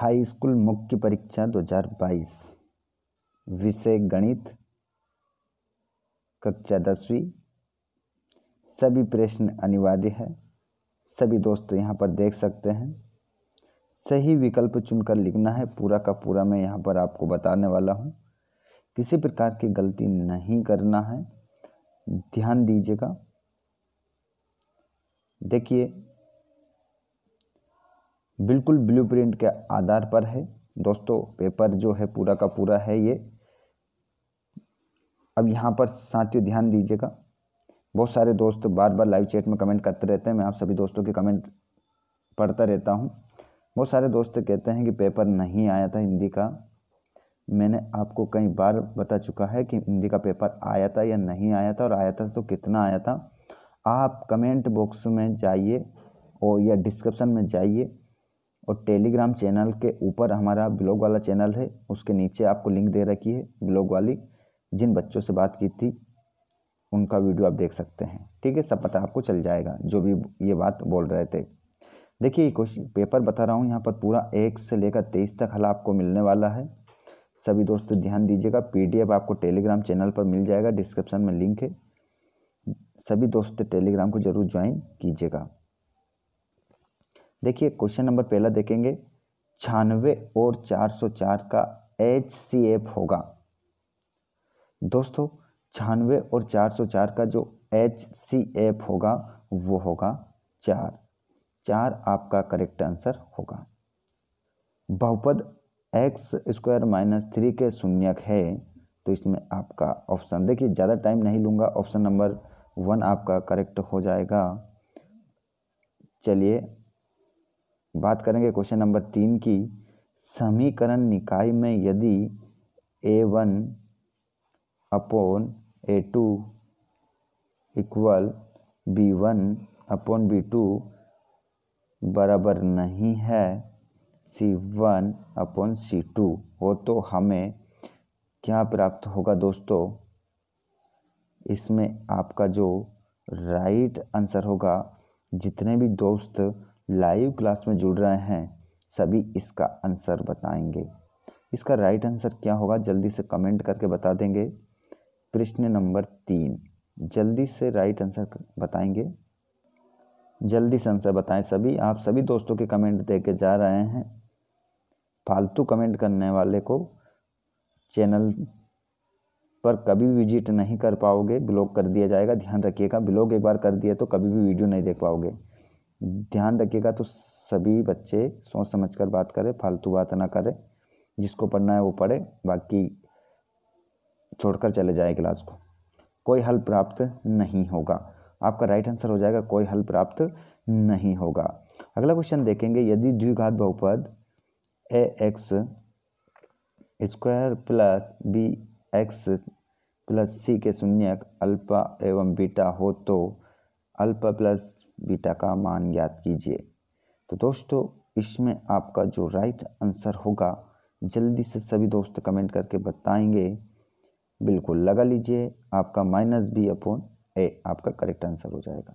high school मुख्य परीक्षा 2022 विषय गणित कक्षा दसवीं सभी प्रश्न अनिवार्य है सभी दोस्त यहाँ पर देख सकते हैं सही विकल्प चुनकर लिखना है पूरा का पूरा मैं यहाँ पर आपको बताने वाला हूँ किसी प्रकार की गलती नहीं करना है ध्यान दीजिएगा देखिए बिल्कुल ब्लूप्रिंट के आधार पर है दोस्तों पेपर जो है पूरा का पूरा है ये अब यहाँ पर साथियों ध्यान दीजिएगा बहुत सारे दोस्त बार बार लाइव चैट में कमेंट करते रहते हैं मैं आप सभी दोस्तों के कमेंट पढ़ता रहता हूँ बहुत सारे दोस्त कहते हैं कि पेपर नहीं आया था हिंदी का मैंने आपको कई बार बता चुका है कि हिंदी का पेपर आया था या नहीं आया था और आया था तो कितना आया था आप कमेंट बॉक्स में जाइए और या डिस्क्रिप्शन में जाइए और टेलीग्राम चैनल के ऊपर हमारा ब्लॉग वाला चैनल है उसके नीचे आपको लिंक दे रखी है ब्लॉग वाली जिन बच्चों से बात की थी उनका वीडियो आप देख सकते हैं ठीक है सब पता आपको चल जाएगा जो भी ये बात बोल रहे थे देखिए ये क्वेश्चन पेपर बता रहा हूँ यहाँ पर पूरा एक से लेकर तेईस तक हल आपको मिलने वाला है सभी दोस्त ध्यान दीजिएगा पीडीएफ आपको टेलीग्राम चैनल पर मिल जाएगा डिस्क्रिप्शन में लिंक है सभी दोस्त टेलीग्राम को ज़रूर ज्वाइन कीजिएगा देखिए क्वेश्चन नंबर पहला देखेंगे छानवे और 404 का एच सी एफ होगा दोस्तों छानवे और 404 का जो एच सी एफ होगा वो होगा चार चार आपका करेक्ट आंसर होगा बहुपद एक्स स्क्वायर माइनस थ्री के शून्यक है तो इसमें आपका ऑप्शन देखिए ज़्यादा टाइम नहीं लूँगा ऑप्शन नंबर वन आपका करेक्ट हो जाएगा चलिए बात करेंगे क्वेश्चन नंबर तीन की समीकरण निकाय में यदि A one upon A two equal B one upon B two बराबर नहीं है C one upon C two हो तो हमें क्या प्राप्त होगा दोस्तों इसमें आपका जो राइट आंसर होगा जितने भी दोस्त लाइव क्लास में जुड़ रहे हैं सभी इसका आंसर बताएंगे इसका राइट आंसर क्या होगा जल्दी से कमेंट करके बता देंगे प्रश्न नंबर तीन जल्दी से राइट आंसर बताएंगे जल्दी से आंसर बताएं सभी आप सभी दोस्तों के कमेंट दे के जा रहे हैं फालतू कमेंट करने वाले को चैनल पर कभी भी विजिट नहीं कर पाओगे ब्लॉक कर दिया जाएगा ध्यान रखिएगा ब्लॉक एक बार कर दिया तो कभी भी वीडियो नहीं देख पाओगे ध्यान रखिएगा तो सभी बच्चे सोच समझ कर बात करें फालतू बात ना करें जिसको पढ़ना है वो पढ़े बाकी छोड़कर चले जाए क्लास को कोई हल प्राप्त नहीं होगा आपका राइट आंसर हो जाएगा कोई हल प्राप्त नहीं होगा अगला क्वेश्चन देखेंगे यदि द्विघात बहुपद A X square plus B X plus C के शून्य अल्पा एवं बीटा हो तो अल्पा प्लस बीटा का मान याद कीजिए तो दोस्तों इसमें आपका जो राइट आंसर होगा जल्दी से सभी दोस्त कमेंट करके बताएंगे बिल्कुल लगा लीजिए आपका माइनस बी अपॉन ए आपका करेक्ट आंसर हो जाएगा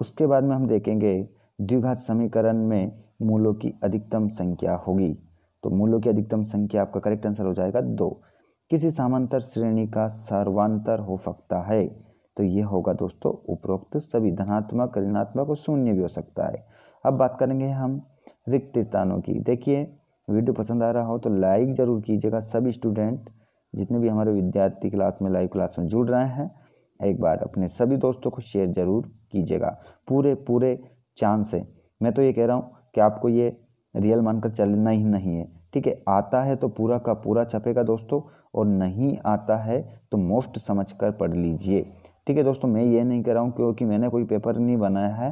उसके बाद में हम देखेंगे द्विघात समीकरण में मूलों की अधिकतम संख्या होगी तो मूलों की अधिकतम संख्या आपका करेक्ट आंसर हो जाएगा दो किसी समांतर श्रेणी का सर्वांतर हो सकता है तो ये होगा दोस्तों उपरोक्त सभी धनात्मक ऋणात्मक और शून्य भी हो सकता है अब बात करेंगे हम रिक्त स्थानों की देखिए वीडियो पसंद आ रहा हो तो लाइक ज़रूर कीजिएगा सभी स्टूडेंट जितने भी हमारे विद्यार्थी क्लास में लाइव क्लास में जुड़ रहे हैं एक बार अपने सभी दोस्तों को शेयर ज़रूर कीजिएगा पूरे पूरे चांस है मैं तो ये कह रहा हूँ कि आपको ये रियल मानकर चलना ही नहीं है ठीक है आता है तो पूरा का पूरा छपेगा दोस्तों और नहीं आता है तो मोस्ट समझकर पढ़ लीजिए ठीक है दोस्तों मैं ये नहीं कह रहा हूँ क्योंकि मैंने कोई पेपर नहीं बनाया है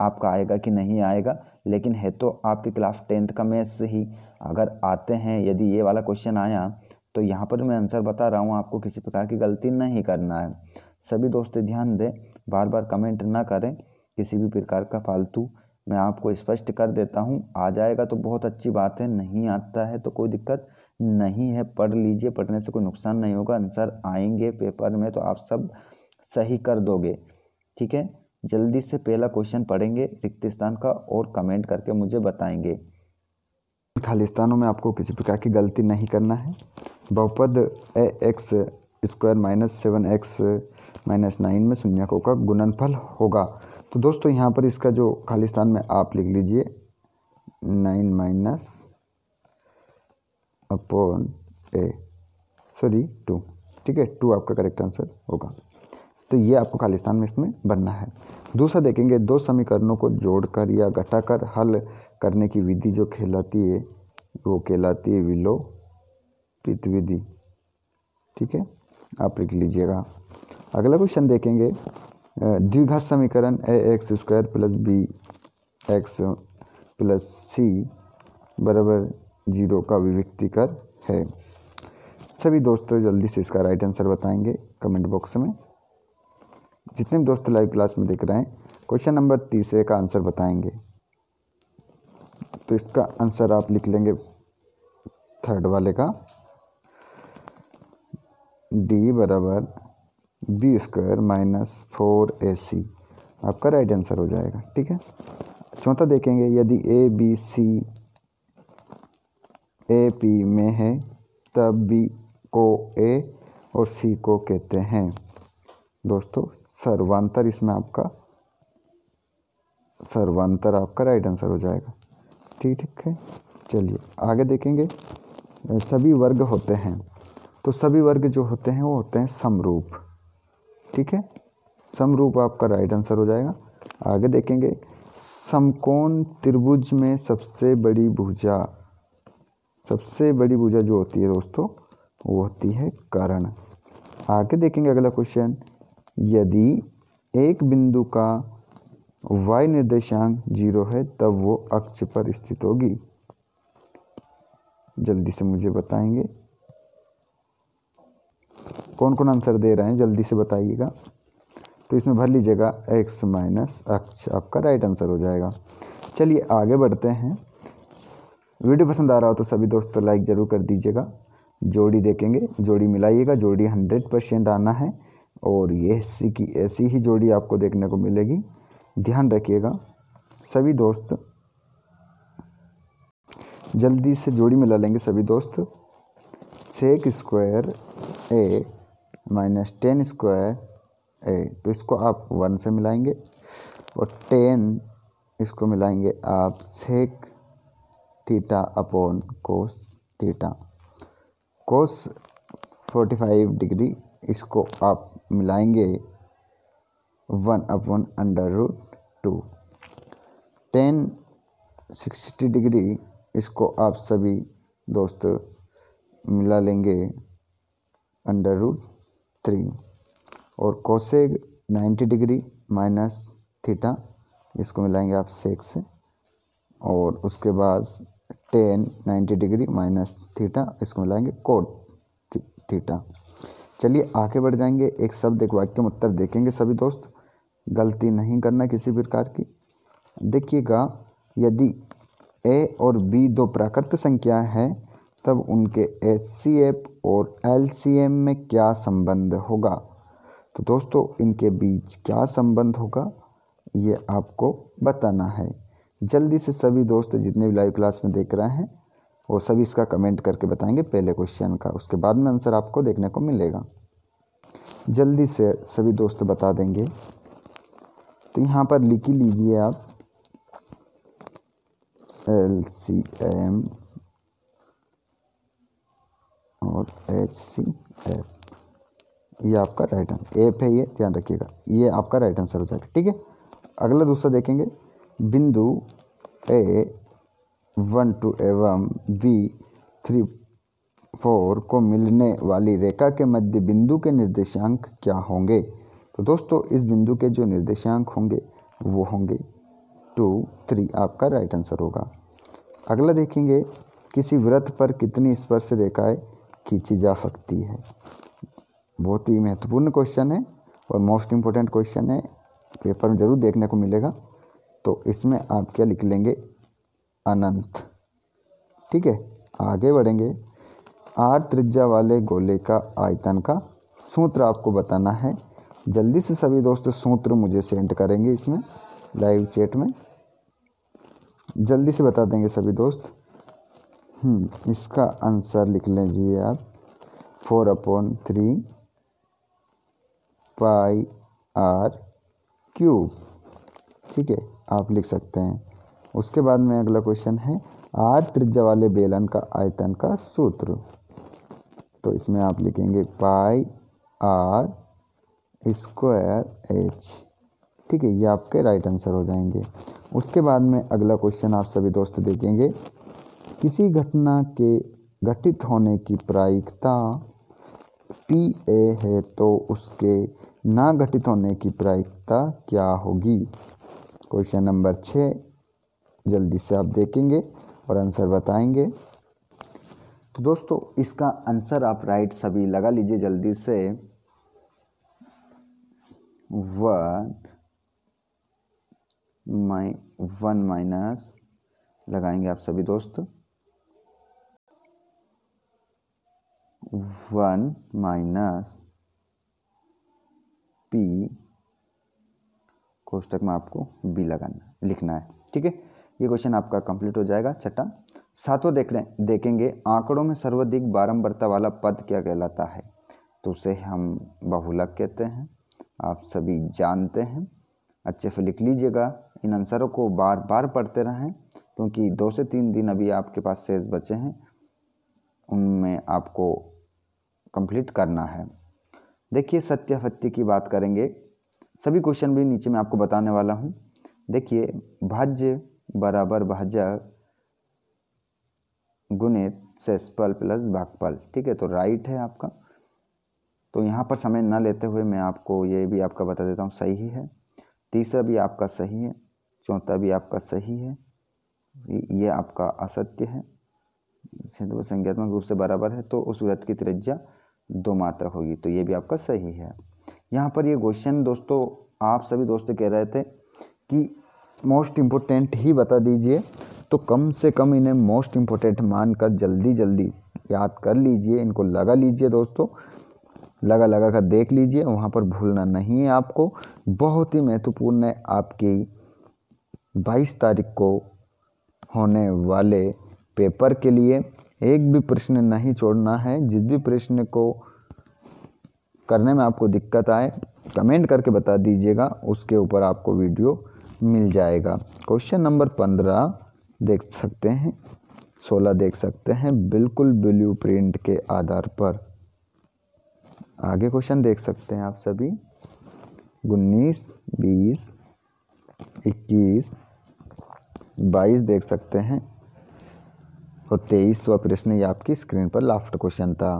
आपका आएगा कि नहीं आएगा लेकिन है तो आपके क्लास टेंथ का मैथ्स ही अगर आते हैं यदि ये वाला क्वेश्चन आया तो यहाँ पर मैं आंसर बता रहा हूँ आपको किसी प्रकार की गलती नहीं करना है सभी दोस्त ध्यान दें बार बार कमेंट ना करें किसी भी प्रकार का फालतू मैं आपको स्पष्ट कर देता हूँ आ जाएगा तो बहुत अच्छी बात है नहीं आता है तो कोई दिक्कत नहीं है पढ़ लीजिए पढ़ने से कोई नुकसान नहीं होगा आंसर आएंगे पेपर में तो आप सब सही कर दोगे ठीक है जल्दी से पहला क्वेश्चन पढ़ेंगे रिक्त स्थान का और कमेंट करके मुझे बताएंगे खालिस्तानों में आपको किसी प्रकार की गलती नहीं करना है बहुपद A X square minus seven X minus nine में शून्यकों का गुणनफल होगा तो दोस्तों यहाँ पर इसका जो खालिस्तान में आप लिख लीजिए nine minus upon A sorry two ठीक है टू आपका करेक्ट आंसर होगा तो ये आपको खालिस्तान में इसमें बनना है दूसरा देखेंगे दो समीकरणों को जोड़कर या घटाकर हल करने की विधि जो कहलाती है वो कहलाती है विलो पित विधि ठीक है आप लिख लीजिएगा अगला क्वेश्चन देखेंगे द्विघात समीकरण A X square plus B X plus C बराबर जीरो का कर है सभी दोस्तों जल्दी से इसका राइट आंसर बताएंगे कमेंट बॉक्स में जितने भी दोस्त लाइव क्लास में देख रहे हैं क्वेश्चन नंबर तीसरे का आंसर बताएंगे तो इसका आंसर आप लिख लेंगे थर्ड वाले का डी बराबर B square minus four A C आपका राइट आंसर हो जाएगा ठीक है चौथा देखेंगे यदि A B C A P में है तब बी को ए और सी को कहते हैं दोस्तों सर्वांतर इसमें आपका सर्वांतर आपका राइट आंसर हो जाएगा ठीक ठीक है चलिए आगे देखेंगे सभी वर्ग होते हैं तो सभी वर्ग जो होते हैं वो होते हैं समरूप ठीक है समरूप आपका राइट आंसर हो जाएगा आगे देखेंगे समकोण त्रिभुज में सबसे बड़ी भुजा सबसे बड़ी भुजा जो होती है दोस्तों वो होती है कर्ण आगे देखेंगे अगला क्वेश्चन यदि एक बिंदु का y निर्देशांक जीरो है तब वो अक्ष पर स्थित होगी जल्दी से मुझे बताएंगे कौन कौन आंसर दे रहे हैं जल्दी से बताइएगा तो इसमें भर लीजिएगा x माइनस अक्ष आपका राइट आंसर हो जाएगा चलिए आगे बढ़ते हैं वीडियो पसंद आ रहा हो तो सभी दोस्तों लाइक ज़रूर कर दीजिएगा जोड़ी देखेंगे जोड़ी मिलाइएगा जोड़ी हंड्रेड परसेंट आना है और ये सी की ऐसी ही जोड़ी आपको देखने को मिलेगी ध्यान रखिएगा सभी दोस्त जल्दी से जोड़ी मिला लेंगे सभी दोस्त sec square A minus tan square A तो इसको आप वन से मिलाएंगे और टेन इसको मिलाएंगे आप sec theta upon cos theta cos forty five degree इसको आप मिलाएंगे one upon under root two tan sixty degree इसको आप सभी दोस्त मिला लेंगे अंडर रूट थ्री और cosec ninety degree minus theta इसको मिलाएंगे आप सेक्स से और उसके बाद tan ninety degree minus theta इसको मिलाएंगे कोट थीटा चलिए आगे बढ़ जाएंगे एक शब्द एक वाक्य में उत्तर देखेंगे सभी दोस्त गलती नहीं करना किसी प्रकार की देखिएगा यदि ए और बी दो प्राकृतिक संख्या है तब उनके एच सी एफ और एल सी एम में क्या संबंध होगा तो दोस्तों इनके बीच क्या संबंध होगा ये आपको बताना है जल्दी से सभी दोस्त जितने भी लाइव क्लास में देख रहे हैं वो सभी इसका कमेंट करके बताएंगे पहले क्वेश्चन का उसके बाद में आंसर आपको देखने को मिलेगा जल्दी से सभी दोस्त बता देंगे तो यहाँ पर लिख ही लीजिए आप एल सी एम और एच सी एफ ये आपका राइट आंसर एफ है ये ध्यान रखिएगा ये आपका राइट आंसर हो जाएगा ठीक है अगला दूसरा देखेंगे बिंदु ए वन टू एवं बी थ्री फोर को मिलने वाली रेखा के मध्य बिंदु के निर्देशांक क्या होंगे तो दोस्तों इस बिंदु के जो निर्देशांक होंगे वो होंगे टू थ्री आपका राइट आंसर होगा अगला देखेंगे किसी व्रत पर कितनी स्पर्श रेखाएं खींची जा सकती है बहुत ही महत्वपूर्ण क्वेश्चन है और मोस्ट इम्पोर्टेंट क्वेश्चन है पेपर में ज़रूर देखने को मिलेगा तो इसमें आप क्या लिख लेंगे अनंत ठीक है आगे बढ़ेंगे आर त्रिज्या वाले गोले का आयतन का सूत्र आपको बताना है जल्दी से सभी दोस्त सूत्र मुझे सेंड करेंगे इसमें लाइव चैट में जल्दी से बता देंगे सभी दोस्त हम्म, इसका आंसर लिख लीजिए आप four upon three pi R cube ठीक है आप लिख सकते हैं उसके बाद में अगला क्वेश्चन है आर त्रिज्या वाले बेलन का आयतन का सूत्र तो इसमें आप लिखेंगे पाई आर स्क्वायर एच ठीक है ये आपके राइट आंसर हो जाएंगे उसके बाद में अगला क्वेश्चन आप सभी दोस्त देखेंगे किसी घटना के घटित होने की प्रायिकता पी ए है तो उसके ना घटित होने की प्रायिकता क्या होगी क्वेश्चन नंबर छः जल्दी से आप देखेंगे और आंसर बताएंगे तो दोस्तों इसका आंसर आप राइट सभी लगा लीजिए जल्दी से वन माइ वन माइनस लगाएंगे आप सभी दोस्त वन माइनस पी कोष्टक में आपको बी लगाना लिखना है ठीक है ये क्वेश्चन आपका कंप्लीट हो जाएगा छठा सातवां देख रहे देखेंगे आंकड़ों में सर्वाधिक बारंबारता वाला पद क्या कहलाता है तो उसे हम बहुलक कहते हैं आप सभी जानते हैं अच्छे से लिख लीजिएगा इन आंसरों को बार बार पढ़ते रहें क्योंकि दो से तीन दिन अभी आपके पास सेज बचे हैं उनमें आपको कंप्लीट करना है देखिए फत्य की बात करेंगे सभी क्वेश्चन भी नीचे मैं आपको बताने वाला हूँ देखिए भाज्य बराबर भाजक गुणित सेसपल प्लस भागपल ठीक है तो राइट है आपका तो यहाँ पर समय ना लेते हुए मैं आपको ये भी आपका बता देता हूँ सही है तीसरा भी आपका सही है चौथा भी आपका सही है ये आपका असत्य है संज्ञात्मक रूप से बराबर है तो उस व्रत की त्रिज्या दो मात्रा होगी तो ये भी आपका सही है यहाँ पर ये क्वेश्चन दोस्तों आप सभी दोस्त कह रहे थे कि मोस्ट इम्पोर्टेंट ही बता दीजिए तो कम से कम इन्हें मोस्ट इम्पोर्टेंट मानकर जल्दी जल्दी याद कर लीजिए इनको लगा लीजिए दोस्तों लगा लगा कर देख लीजिए वहाँ पर भूलना नहीं है आपको बहुत ही महत्वपूर्ण है आपकी 22 तारीख को होने वाले पेपर के लिए एक भी प्रश्न नहीं छोड़ना है जिस भी प्रश्न को करने में आपको दिक्कत आए कमेंट करके बता दीजिएगा उसके ऊपर आपको वीडियो मिल जाएगा क्वेश्चन नंबर पंद्रह देख सकते हैं सोलह देख सकते हैं बिल्कुल ब्लू प्रिंट के आधार पर आगे क्वेश्चन देख सकते हैं आप सभी उन्नीस बीस इक्कीस बाईस देख सकते हैं और तेईसवा प्रश्न ये आपकी स्क्रीन पर लास्ट क्वेश्चन था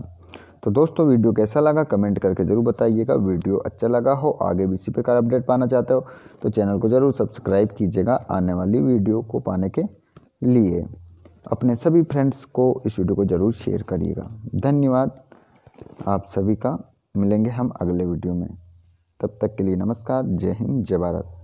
तो दोस्तों वीडियो कैसा लगा कमेंट करके ज़रूर बताइएगा वीडियो अच्छा लगा हो आगे भी इसी प्रकार अपडेट पाना चाहते हो तो चैनल को ज़रूर सब्सक्राइब कीजिएगा आने वाली वीडियो को पाने के लिए अपने सभी फ्रेंड्स को इस वीडियो को ज़रूर शेयर करिएगा धन्यवाद आप सभी का मिलेंगे हम अगले वीडियो में तब तक के लिए नमस्कार जय हिंद जय भारत